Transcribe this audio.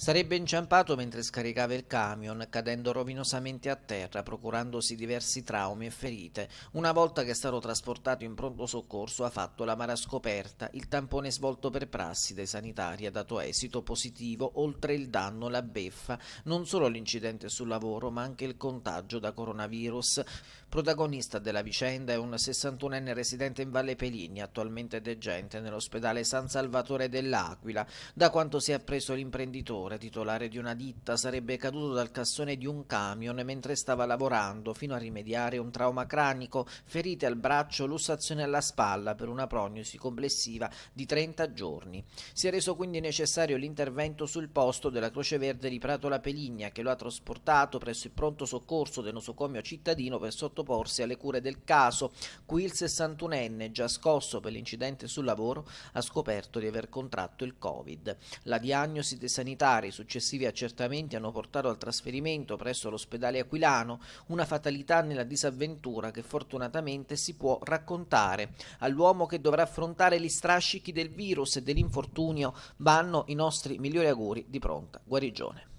Sarebbe inciampato mentre scaricava il camion, cadendo rovinosamente a terra, procurandosi diversi traumi e ferite. Una volta che è stato trasportato in pronto soccorso ha fatto la mara scoperta, il tampone svolto per prassi dai sanitari ha dato esito positivo, oltre il danno, la beffa, non solo l'incidente sul lavoro ma anche il contagio da coronavirus. Protagonista della vicenda è un 61enne residente in Valle Peligni, attualmente degente nell'ospedale San Salvatore dell'Aquila. Da quanto si è appreso l'imprenditore, lavoratore titolare di una ditta sarebbe caduto dal cassone di un camion mentre stava lavorando fino a rimediare un trauma cranico, ferite al braccio, lussazione alla spalla per una prognosi complessiva di 30 giorni. Si è reso quindi necessario l'intervento sul posto della Croce Verde di Prato La Peligna che lo ha trasportato presso il pronto soccorso del nosocomio cittadino per sottoporsi alle cure del caso. Qui il 61enne, già scosso per l'incidente sul lavoro, ha scoperto di aver contratto il Covid. La diagnosi sanitaria particolare, i successivi accertamenti hanno portato al trasferimento presso l'ospedale aquilano, una fatalità nella disavventura che fortunatamente si può raccontare. All'uomo che dovrà affrontare gli strascichi del virus e dell'infortunio vanno i nostri migliori auguri di pronta guarigione.